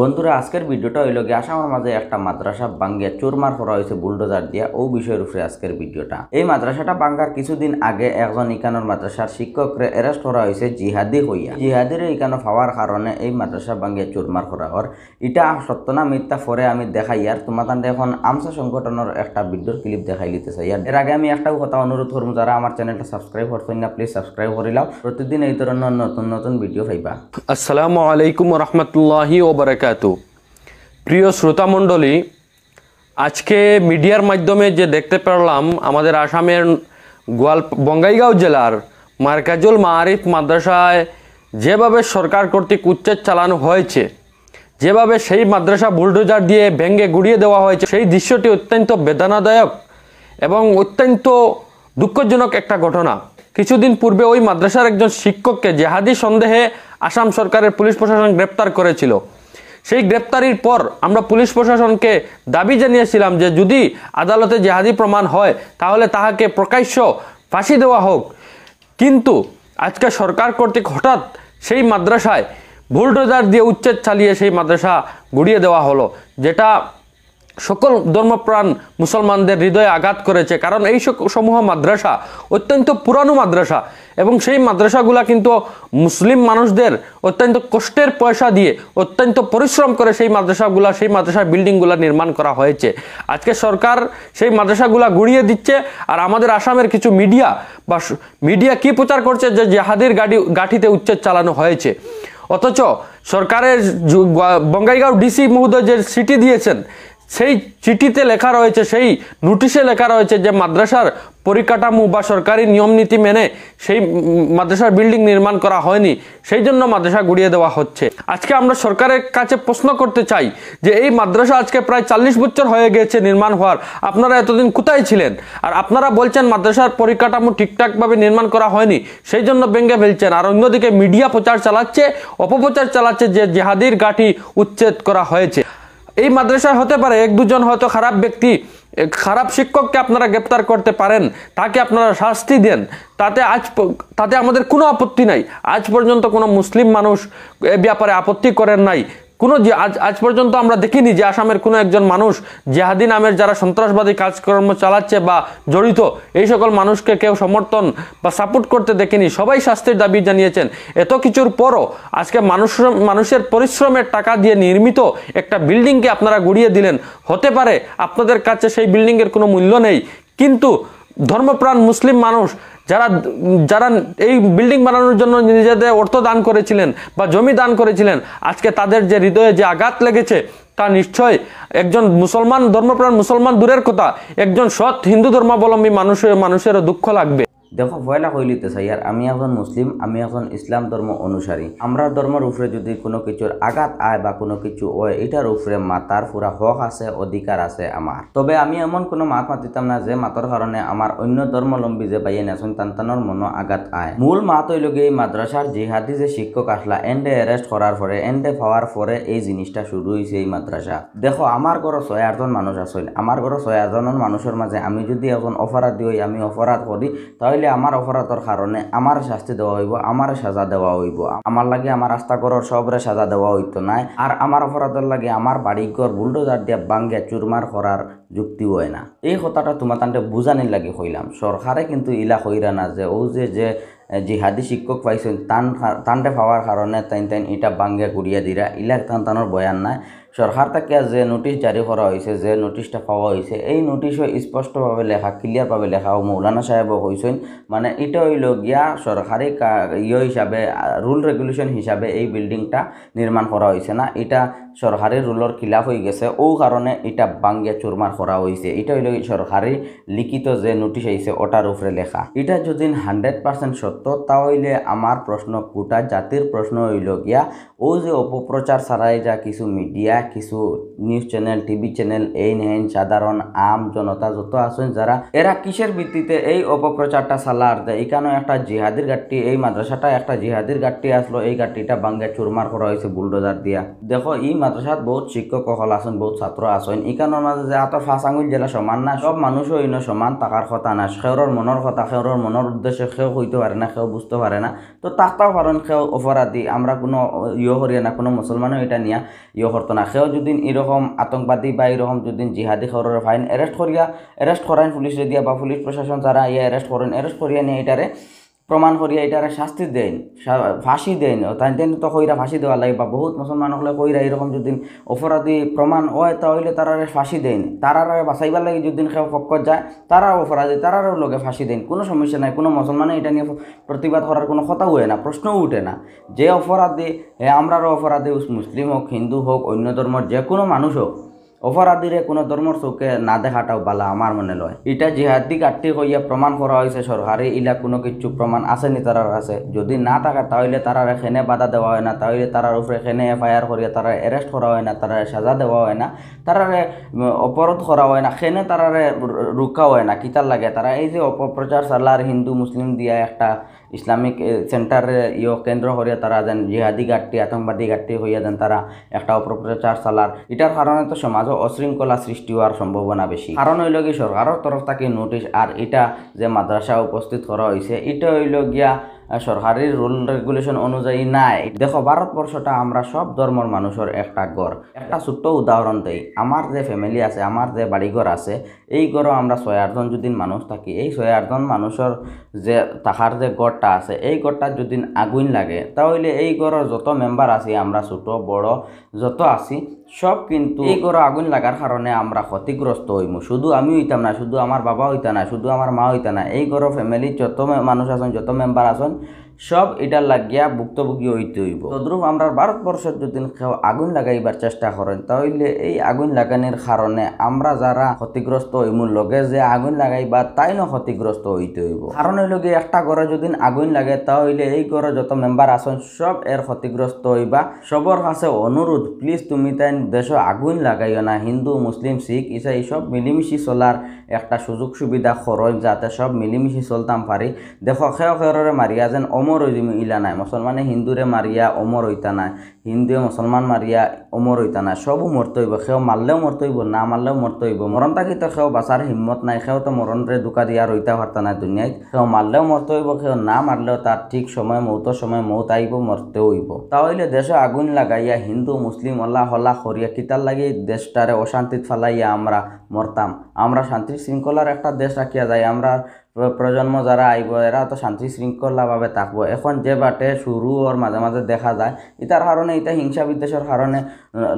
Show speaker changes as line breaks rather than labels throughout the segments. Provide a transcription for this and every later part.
বন্ধুরা আজকের ভিডিওটা হইল গিয়ে আসামের মাঝে একটা মাদ্রাসা বাঙ্গিয়া চোরমার করা হয়েছে বুলডোজার দিয়া ও বিষয়ের উপরে আজকের ভিডিওটা এই মাদ্রাসাটা বাঙ্গার কিছুদিন আগে একজন ইকানোর মাদ্রাসার শিক্ষকরে অ্যারেস্ট করা হয়েছে জিহাদি হইয়া জিহাদির ইকানো পাওয়ার কারণে এই মাদ্রাসা বাঙ্গিয়া চোরমার করা হর এটা সত্য না মিথ্যা পরে আমি দেখাই আর তোমাদের এখন আমসা সংগঠনের একটা ভিডিওর
ক্লিপ দেখাই লিতে চাই আর এর
আগে আমি একটাও কথা অনুরোধ করবো যারা আমার চ্যানেলটা সাবস্ক্রাইব করছেন না প্লিজ সাবস্ক্রাইব করে লাও প্রতিদিন এই ধরনের নতুন নতুন ভিডিও পাইবা
আসসালামু আলাইকুম রহমতুল্লাহি ওবরাক বারাকাতু প্রিয় শ্রোতামণ্ডলী আজকে মিডিয়ার মাধ্যমে যে দেখতে পারলাম আমাদের আসামের গোয়াল বঙ্গাইগাঁও জেলার মার্কাজুল মারিফ মাদ্রাসায় যেভাবে সরকার কর্তৃক উচ্ছেদ চালানো হয়েছে যেভাবে সেই মাদ্রাসা বুলডোজার দিয়ে ভেঙ্গে গুড়িয়ে দেওয়া হয়েছে সেই দৃশ্যটি অত্যন্ত বেদনাদায়ক এবং অত্যন্ত দুঃখজনক একটা ঘটনা কিছুদিন পূর্বে ওই মাদ্রাসার একজন শিক্ষককে জেহাদি সন্দেহে আসাম সরকারের পুলিশ প্রশাসন গ্রেপ্তার করেছিল সেই গ্রেপ্তারির পর আমরা পুলিশ প্রশাসনকে দাবি জানিয়েছিলাম যে যদি আদালতে জেহাদি প্রমাণ হয় তাহলে তাহাকে প্রকাশ্য ফাঁসি দেওয়া হোক কিন্তু আজকে সরকার কর্তৃক হঠাৎ সেই মাদ্রাসায় ভুলডোজার দিয়ে উচ্ছেদ চালিয়ে সেই মাদ্রাসা গুড়িয়ে দেওয়া হলো যেটা সকল ধর্মপ্রাণ মুসলমানদের হৃদয়ে আঘাত করেছে কারণ এই সমূহ মাদ্রাসা অত্যন্ত পুরানো মাদ্রাসা এবং সেই মাদ্রাসাগুলা কিন্তু মুসলিম মানুষদের অত্যন্ত কষ্টের পয়সা দিয়ে অত্যন্ত পরিশ্রম করে সেই মাদ্রাসাগুলা সেই মাদ্রাসা বিল্ডিংগুলা নির্মাণ করা হয়েছে আজকে সরকার সেই মাদ্রাসাগুলা গুড়িয়ে দিচ্ছে আর আমাদের আসামের কিছু মিডিয়া বা মিডিয়া কি প্রচার করছে যে জাহাদের গাড়ি গাঠিতে উচ্ছেদ চালানো হয়েছে অথচ সরকারের বঙ্গাইগাঁও ডিসি মহোদয় যে সিটি দিয়েছেন সেই চিঠিতে লেখা রয়েছে সেই নোটিশে লেখা রয়েছে যে মাদ্রাসার পরিকাঠামো বা সরকারি নিয়ম নীতি মেনে সেই মাদ্রাসার বিল্ডিং নির্মাণ করা হয়নি সেই জন্য মাদ্রাসা গুড়িয়ে দেওয়া হচ্ছে আজকে আমরা সরকারের কাছে প্রশ্ন করতে চাই যে এই মাদ্রাসা আজকে প্রায় চাল্লিশ বছর হয়ে গেছে নির্মাণ হওয়ার আপনারা এতদিন কোথায় ছিলেন আর আপনারা বলছেন মাদ্রাসার পরিকাঠামো ঠিকঠাকভাবে নির্মাণ করা হয়নি সেই জন্য ব্যঙ্গে ফেলছেন আর অন্যদিকে মিডিয়া প্রচার চালাচ্ছে অপপ্রচার চালাচ্ছে যে জেহাদির গাঠি উচ্ছেদ করা হয়েছে এই মাদ্রাসায় হতে পারে এক দুজন হয়তো খারাপ ব্যক্তি খারাপ শিক্ষককে আপনারা গ্রেপ্তার করতে পারেন তাকে আপনারা শাস্তি দেন তাতে আজ তাতে আমাদের কোনো আপত্তি নাই আজ পর্যন্ত কোনো মুসলিম মানুষ এ ব্যাপারে আপত্তি করেন নাই কোনো আজ আজ পর্যন্ত আমরা দেখিনি যে আসামের কোনো একজন মানুষ জেহাদি নামের যারা সন্ত্রাসবাদী কাজকর্ম চালাচ্ছে বা জড়িত এই সকল মানুষকে কেউ সমর্থন বা সাপোর্ট করতে দেখেনি সবাই শাস্তির দাবি জানিয়েছেন এত কিছুর পরও আজকে মানুষ মানুষের পরিশ্রমের টাকা দিয়ে নির্মিত একটা বিল্ডিংকে আপনারা গুড়িয়ে দিলেন হতে পারে আপনাদের কাছে সেই বিল্ডিংয়ের কোনো মূল্য নেই কিন্তু ধর্মপ্রাণ মুসলিম মানুষ যারা যারা এই বিল্ডিং বানানোর জন্য নিজেদের অর্থ দান করেছিলেন বা জমি দান করেছিলেন আজকে তাদের যে হৃদয়ে যে আঘাত লেগেছে তা নিশ্চয় একজন মুসলমান ধর্মপ্রাণ মুসলমান দূরের কথা একজন সৎ হিন্দু ধর্মাবলম্বী মানুষের মানুষেরও দুঃখ লাগবে
দেখো পয়লা কইলিতে চাই আর আমি একজন মুসলিম আমি একজন ইসলাম ধর্ম অনুসারী আমরা ধর্মের উপরে যদি কোনো কিছুর আঘাত আয় বা কোনো কিছু হয় এটার উপরে মাতার পুরা হক আছে অধিকার আছে আমার তবে আমি এমন কোনো মাত মাতিতাম না যে মাতর কারণে আমার অন্য ধর্মলম্বী যে পাইয়ে নেছেন তান্তানোর মনো আঘাত আয় মূল মাত হইলগে এই মাদ্রাসার জিহাদি যে শিক্ষক আসলা এন্ডে অ্যারেস্ট করার পরে এন্ডে পাওয়ার পরে এই জিনিসটা শুরু হয়েছে এই মাদ্রাসা দেখো আমার ঘরে ছয় আটজন মানুষ আসল আমার ঘরে ছয় আটজন মানুষের মাঝে আমি যদি এখন অপরাধী হই আমি অপরাধ করি তাহলে তাইলে আমার অপরাধর কারণে আমার শাস্তি দেওয়া হইব আমার সাজা দেওয়া হইব আমার লাগে আমার রাস্তা করার সবরে সাজা দেওয়া হইত নাই আর আমার অপরাধের লাগে আমার বাড়ি ঘর বুলডোজার দিয়ে বাঙ্গিয়া চুরমার করার যুক্তি হয় না এই কথাটা তোমার তান্তে বুঝানির লাগে হইলাম সরকারে কিন্তু ইলা হইরা না যে ও যে যে জিহাদি শিক্ষক পাইছেন তান তানটা পাওয়ার কারণে তাই তাই এটা বাঙ্গিয়া করিয়া দিরা ইলাক তান তানোর বয়ান নাই সরকার থেকে যে নোটিশ জারি করা হয়েছে যে নোটিশটা পাওয়া হয়েছে এই নোটিশও স্পষ্টভাবে লেখা ক্লিয়ারভাবে লেখা ও মৌলানা সাহেবও হয়েছেন মানে এটা হইল গিয়া সরকারি ইয়ে হিসাবে রুল রেগুলেশন হিসাবে এই বিল্ডিংটা নির্মাণ করা হয়েছে না এটা সরকারি রুলর খিলাফ হয়ে গেছে ও কারণে এটা বাঙ্গে চুরমার করা হয়েছে এটা হইল সরকারি লিখিত যে নোটিশ আইসে ওটার উপরে লেখা এটা যদি হান্ড্রেড পার্সেন্ট সত্য তাহলে আমার প্রশ্ন গোটা জাতির প্রশ্ন হইল গিয়া ও যে অপপ্রচার ছাড়াই যা কিছু মিডিয়া কিছু নিউজ চ্যানেল টিভি চ্যানেল এই হেন সাধারণ আম জনতা যত আছেন যারা এরা কিসের ভিত্তিতে এই অপপ্রচারটা চালার দেয় এখানেও একটা জিহাদির গাঠটি এই মাদ্রাসাটা একটা জিহাদির গাঠটি আসলো এই গাড়িটা বাঙ্গে চুরমার করা হয়েছে বুলডোজার দিয়া দেখো এই মাদ্রাসাত বহুত শিক্ষক সকল আছেন বহুত ছাত্র আছেন ইকানোর মাঝে যে আতর ফাঁস আঙুল জেলা সমান না সব মানুষ অন্য সমান টাকার কথা না সেওরর মনের কথা সেওরর মনের উদ্দেশ্যে সেও হইতে পারে না সেও বুঝতে পারে না তো তাকতাও পারেন সেও অপরাধী আমরা কোনো ইয়ে করিয়া না কোনো মুসলমানও এটা নিয়ে ইয়ে করতো না সেও যদি এরকম আতঙ্কবাদী বা এরকম যদি জিহাদি সেওরের ফাইন এরেস্ট করিয়া এরেস্ট করেন পুলিশে দিয়া বা পুলিশ প্রশাসন যারা ইয়ে এরেস্ট করেন এরেস্ট করিয়া নিয়ে এটারে প্রমাণ করিয়া এটারে শাস্তি দেন ফাঁসি দেন তাই দেন তো কইরা ফাঁসি দেওয়া লাগে বা বহুত মুসলমান হলে কইরা এরকম যদি অপরাধী প্রমাণ হয় তাহলে তারারে ফাঁসি দেন তারারে বাঁচাইবার লাগে যদি সে পক্ষত যায় তারা অপরাধী তারারও লোকে ফাঁসি দেন কোনো সমস্যা নাই কোনো মুসলমানে এটা নিয়ে প্রতিবাদ করার কোনো কথা হয় না প্রশ্ন উঠে না যে অপরাধী আমরারও অপরাধী মুসলিম হোক হিন্দু হোক অন্য ধর্মের যে কোনো মানুষ হোক অপরাধীরে কোনো ধর্মর চোখে না দেখাটাও বালা আমার মনে লয় এটা জিহাদি কাটি হইয়া প্রমাণ করা হয়েছে সরকারি ইলা কোনো কিছু প্রমাণ নি তারার কাছে যদি না থাকে তাহলে তারার এখানে বাধা দেওয়া হয় না তাহলে তারার উপরে এখানে এফআইআর করিয়া তারা অ্যারেস্ট করা হয় না তারার সাজা দেওয়া হয় না তারারে অপরাধ করা হয় না সেনে তারারে রুকা হয় না কিতার লাগে তারা এই যে অপপ্রচার চালার হিন্দু মুসলিম দিয়া একটা ইসলামিক সেন্টার ইয় কেন্দ্র হয়ে তারা যেন জিহাদি ঘাটতি আতঙ্কবাদী ঘাটতি হইয়া যেন তারা একটা অপপ্রচার চালার এটার কারণে তো সমাজও অশৃঙ্খলা সৃষ্টি হওয়ার সম্ভাবনা বেশি কারণ হইল গিয়ে সরকারের তরফ থেকে নোটিশ আর এটা যে মাদ্রাসা উপস্থিত করা হয়েছে এটা হইল গিয়া সরকারের রুল রেগুলেশন অনুযায়ী নাই দেখো ভারতবর্ষটা আমরা সব ধর্মর মানুষের একটা ঘর একটা ছোট্ট উদাহরণ দেই আমার যে ফ্যামিলি আছে আমার যে বাড়িঘর আছে এই ঘরও আমরা ছয় আটজন যদি মানুষ থাকি এই ছয় আটজন মানুষের যে তাহার যে ঘরটা আছে এই ঘরটা যদি আগুন লাগে তাহলে এই ঘরের যত মেম্বার আছি আমরা ছোট বড় যত আছি সব কিন্তু এই ঘরে আগুন লাগার কারণে আমরা ক্ষতিগ্রস্ত হইম শুধু আমি হইতাম না শুধু আমার বাবা হইতা না শুধু আমার মা হইতা না এই ঘর ফ্যামিলির যত মানুষ আছেন যত মেম্বার আছেন সব এটার লাগিয়া ভুক্তভোগী হইতে হইব তদ্রুপ আমরা ভারতবর্ষের যদি কেউ আগুন লাগাইবার চেষ্টা করেন তাহলে এই আগুন লাগানোর কারণে আমরা যারা ক্ষতিগ্রস্ত হইমুর লগে যে আগুন লাগাইবা তাই নো ক্ষতিগ্রস্ত হইতে হইব কারণ লগে একটা ঘরে যদি আগুন লাগে তাহলে এই ঘরে যত মেম্বার আছেন সব এর ক্ষতিগ্রস্ত হইবা সবর কাছে অনুরোধ প্লিজ তুমি তাই দেশে আগুন লাগাইও না হিন্দু মুসলিম শিখ ইসাই সব মিলিমিশি চলার একটা সুযোগ সুবিধা খরচ যাতে সব মিলিমিশি চলতাম পারি দেখো খেয় খেয়রে মারিয়া যেন অম অমর হই ইলা নাই মুসলমানে হিন্দুরে মারিয়া অমর হইতা নাই হিন্দুয়ে মুসলমান মারিয়া অমর হইতা নাই সবও হইব সেও মারলেও হইব না মারলেও হইব মরণ থাকি তো সেও বাঁচার হিম্মত নাই সেও তো মরণরে দোকা দিয়া রইতা হারতা নাই দুনিয়ায় সেও মারলেও হইব সেও না মারলেও তার ঠিক সময় মৌতর সময় মৌত আইব মরতে হইব তাহলে দেশে আগুন লাগাইয়া হিন্দু মুসলিম অল্লাহ হল্লা হরিয়া কিতার লাগি দেশটারে অশান্তিত ফালাইয়া আমরা মরতাম আমরা শান্তি শৃঙ্খলার একটা দেশ রাখিয়া যাই আমরা প্রজন্ম যারা আইব এরা তো শান্তি শৃঙ্খলাভাবে থাকবো এখন যে বাটে শুরু ওর মাঝে মাঝে দেখা যায় এটার কারণে এটা হিংসা বিদ্বেষের কারণে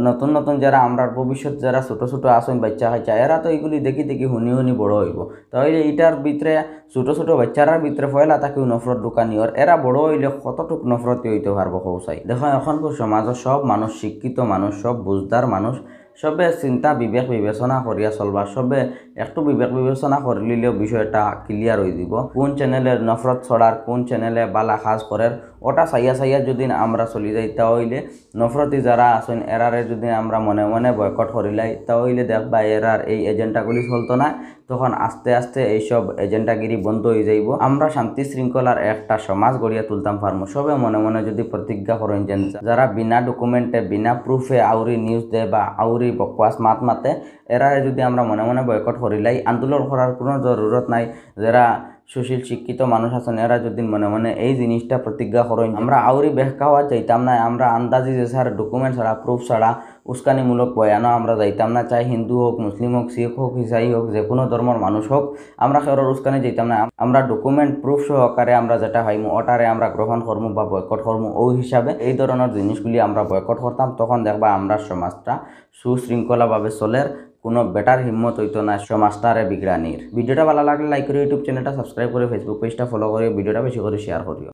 নতুন নতুন যারা আমরা ভবিষ্যৎ যারা ছোটো ছোটো আসন বাচ্চা হয়েছে এরা তো এইগুলি দেখি দেখি শুনি শুনি বড় হইব তাহলে এটার ভিতরে ছোটো ছোটো বাচ্চারার ভিতরে ফয়লা তাকেও নফরত ঢুকানি ওর এরা বড় হইলে কতটুক নফরতি হইতে পারবো কৌশাই দেখো এখনকার সমাজের সব মানুষ শিক্ষিত মানুষ সব বুঝদার মানুষ সবে চিন্তা বিবেক বিবেচনা করিয়া চলবা সবে একটু বিবেক বিবেচনা করিলেও বিষয়টা ক্লিয়ার হয়ে দিব কোন চ্যানেলের নফরত ছড়ার কোন চ্যানেলে বালা খাস করার ওটা সাইয়া সাইয়া যদি আমরা চলি যাই তাহলে নফরতি যারা আসেন এরারে যদি আমরা মনে মনে বয়কট লাই তাহলে দেখবা এরার এই এজেন্টাগুলি চলতো না তখন আস্তে আস্তে এইসব এজেন্টাগিরি বন্ধ হয়ে যাইব আমরা শান্তি শৃঙ্খলার একটা সমাজ গড়িয়া তুলতাম পারবো সবে মনে মনে যদি প্রতিজ্ঞা করেন যে যারা বিনা ডকুমেন্টে বিনা প্রুফে আউরি নিউজ দেয় বা আউরি বকওয়াস মাত মাতে এরারে যদি আমরা মনে মনে বয়কট লাই আন্দোলন করার কোনো জরুরত নাই যারা সুশীল শিক্ষিত মানুষ আছেন এরা যদি মনে মনে এই জিনিসটা প্রতিজ্ঞা করেন আমরা আউরি ব্যাখ্যা হওয়া চাইতাম না আমরা আন্দাজি যে স্যার ডকুমেন্ট ছাড়া প্রুফ ছাড়া উস্কানিমূলক বয়ানও আমরা যাইতাম না চাই হিন্দু হোক মুসলিম হোক শিখ হোক ইসাই হোক যে কোনো ধর্মের মানুষ হোক আমরা সেরোর উস্কানি যাইতাম না আমরা ডকুমেন্ট প্রুফ সহকারে আমরা যেটা হয় ওটারে আমরা গ্রহণ করমু বা বয়কট করমু ওই হিসাবে এই ধরনের জিনিসগুলি আমরা বয়কট করতাম তখন দেখবা আমরা সমাজটা সুশৃঙ্খলাভাবে চলের কোনো বেটার হিম্মত হইতো না সমাজটারে বিগড়ানির ভিডিওটা ভালো লাগলে লাইক করি ইউটিউব চ্যানেলটা সাবস্ক্রাইব করে ফেসবুক পেজটা ফলো করে ভিডিওটা বেশি করে শেয়ার করিও